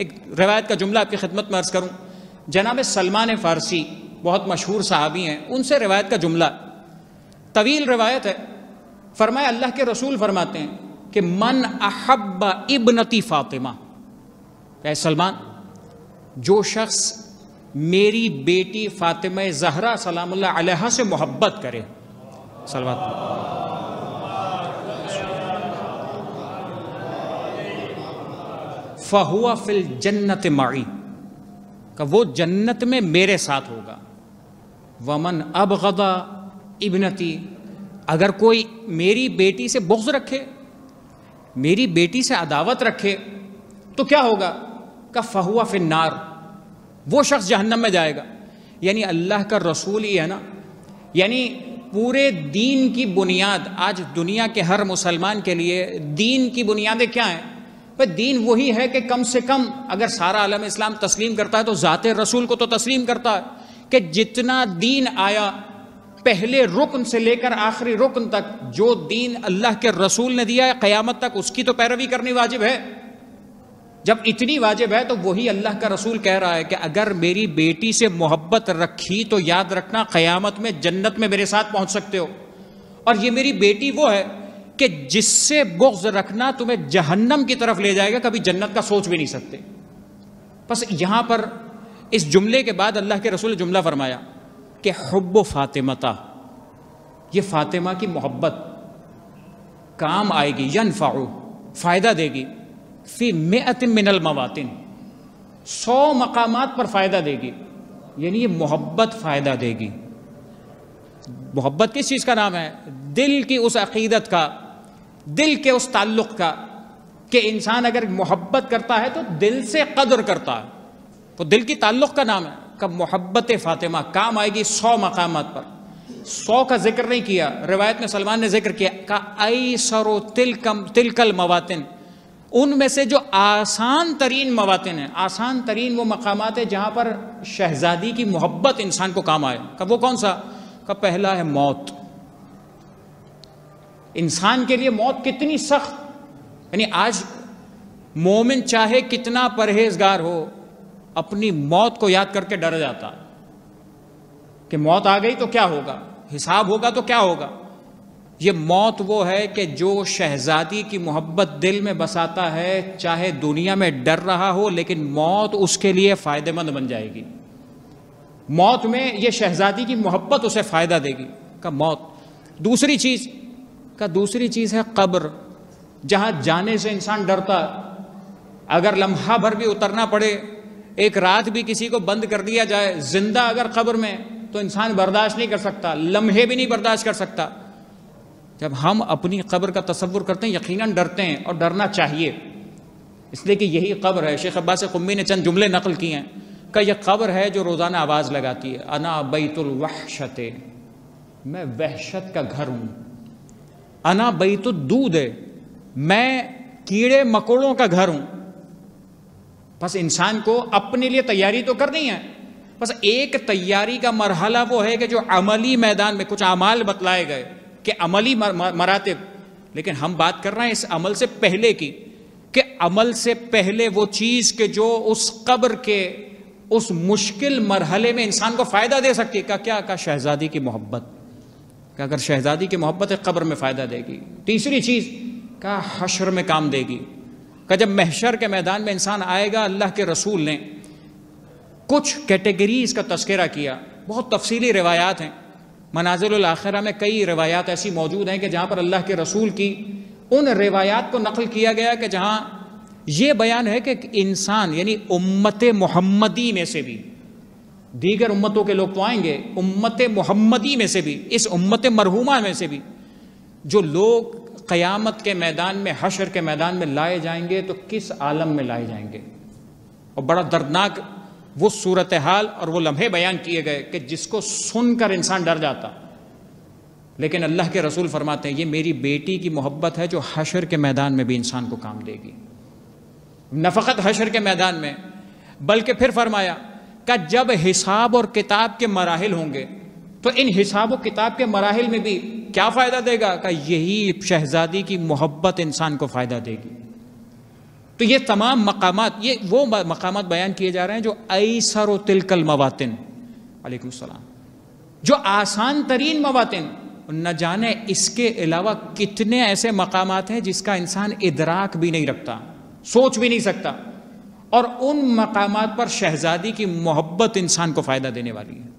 एक रवायत का जुमला आपकी खिदमत में अर्ज़ करूँ जनाब सलमान फ़ारसी बहुत मशहूर सहाबी हैं उनसे रवायत का जुमला तवील रवायत है फरमाए अल्लाह के रसूल फरमाते हैं कि मन अहब इबनती फ़ातिमा क्या सलमान जो शख्स मेरी बेटी फ़ातिमा जहरा सलाम से मोहब्बत करे सलवा फ़हुआ फिल जन्नत माई का वो जन्नत में मेरे साथ होगा वमन अब गदा इबनती अगर कोई मेरी बेटी से बुग्ज रखे मेरी बेटी से अदावत रखे तो क्या होगा का फ़हुआ फिन नार वो शख्स जहन्नम में जाएगा यानी अल्लाह का रसूल ही है ना यानी पूरे दीन की बुनियाद आज दुनिया के हर मुसलमान के लिए दीन की बुनियादें क्या हैं पर दीन वही है कि कम से कम अगर सारा आलम इस्लाम तस्लीम करता है तो ज़ात रसूल को तो तस्लीम करता है कि जितना दीन आया पहले रुकन से लेकर आखिरी रुकन तक जो दीन अल्लाह के रसूल ने दिया है क़यामत तक उसकी तो पैरवी करनी वाजिब है जब इतनी वाजिब है तो वही अल्लाह का रसूल कह रहा है कि अगर मेरी बेटी से मोहब्बत रखी तो याद रखना क़यामत में जन्नत में मेरे साथ पहुंच सकते हो और ये मेरी बेटी वो है कि जिससे बुग्ज रखना तुम्हें जहन्नम की तरफ ले जाएगा कभी जन्नत का सोच भी नहीं सकते बस यहां पर इस जुमले के बाद अल्लाह के रसूल जुमला फरमाया कि हब्ब फातिमता ये फातिमा की मोहब्बत काम आएगी यन फ़ायदा देगी फ़ी मेत मिनल मवातिन सौ मकामात पर फ़ायदा देगी यानी ये मोहब्बत फ़ायदा देगी मोहब्बत किस चीज़ का नाम है दिल की उस अकीदत का दिल के उस ताल्लुक का कि इंसान अगर मोहब्बत करता है तो दिल से कदर करता है तो दिल की ताल्लुक का नाम है कब मोहब्बत फातिमा काम आएगी सौ मकाम पर सौ का जिक्र नहीं किया रिवायत में सलमान ने जिक्र किया का आई सरो तिलकम तिलकल मवातिन उनमें से जो आसान तरीन मवातिन है आसान तरीन वो मकाम है जहां पर शहजादी की मोहब्बत इंसान को काम आए कब वो कौन सा का पहला है मौत इंसान के लिए मौत कितनी सख्त यानी आज मोमिन चाहे कितना परहेजगार हो अपनी मौत को याद करके डर जाता कि मौत आ गई तो क्या होगा हिसाब होगा तो क्या होगा ये मौत वो है कि जो शहजादी की मोहब्बत दिल में बसाता है चाहे दुनिया में डर रहा हो लेकिन मौत उसके लिए फ़ायदेमंद बन जाएगी मौत में ये शहजादी की मोहब्बत उसे फ़ायदा देगी का मौत दूसरी चीज़ का दूसरी चीज़ है कब्र जहाँ जाने से इंसान डरता अगर लम्हा भर भी उतरना पड़े एक रात भी किसी को बंद कर दिया जाए जिंदा अगर कब्र में तो इंसान बर्दाश्त नहीं कर सकता लम्हे भी नहीं बर्दाश्त कर सकता जब हम अपनी कब्र का तस्वुर करते हैं यकीनन डरते हैं और डरना चाहिए इसलिए कि यही कब्र है शेख अब्बास कुम्मी ने चंद जुमले नकल किए हैं का यह कब्र है जो रोज़ाना आवाज़ लगाती है अना बैतुल वहशत मैं वहशत का घर हूँ अना बई तो दूध है मैं कीड़े मकोड़ों का घर हूं बस इंसान को अपने लिए तैयारी तो करनी है बस एक तैयारी का मरहला वो है कि जो अमली मैदान में कुछ अमाल बतलाए गए कि अमली मर, मर, मराते लेकिन हम बात कर रहे हैं इस अमल से पहले की कि अमल से पहले वो चीज़ के जो उस कब्र के उस मुश्किल मरहले में इंसान को फ़ायदा दे सकती है का क्या का शहजादी की मोहब्बत कि अगर शहजादी की मोहब्बत कब्र में फ़ायदा देगी तीसरी चीज़ का हशर में काम देगी का जब महशर के मैदान में इंसान आएगा अल्लाह के रसूल ने कुछ कैटेगरीज़ का तस्करा किया बहुत तफसीली रवायात हैं मनाजिल आखिरा में कई रवायात ऐसी मौजूद हैं कि जहाँ पर अल्लाह के रसूल की उन रवायात को नकल किया गया कि जहाँ ये बयान है कि इंसान यानी उम्मत मोहम्मदी में से भी दीगर उम्मतों के लोग तो आएंगे उम्मत मोहम्मदी में से भी इस उम्मत मरहुमा में से भी जो लोग क़यामत के मैदान में हशर के मैदान में लाए जाएंगे तो किस आलम में लाए जाएंगे और बड़ा दर्दनाक वो सूरत हाल और वो लम्हे बयान किए गए कि जिसको सुनकर इंसान डर जाता लेकिन अल्लाह के रसूल फरमाते हैं ये मेरी बेटी की मोहब्बत है जो हशर के मैदान में भी इंसान को काम देगी नफ़कत हशर के मैदान में बल्कि फिर फरमाया का जब हिसाब और किताब के मराहल होंगे तो इन हिसाब और किताब के मराहल में भी क्या फ़ायदा देगा का यही शहजादी की मोहब्बत इंसान को फ़ायदा देगी तो ये तमाम मकाम ये वो मकाम बयान किए जा रहे हैं जो ऐसर तिलकल मवातिन वालेकुम सलाम जो आसान तरीन मवातिन न जाने इसके अलावा कितने ऐसे मकाम हैं जिसका इंसान इदराक भी नहीं रखता सोच भी नहीं सकता और उन मकामात पर शहजादी की मोहब्बत इंसान को फ़ायदा देने वाली है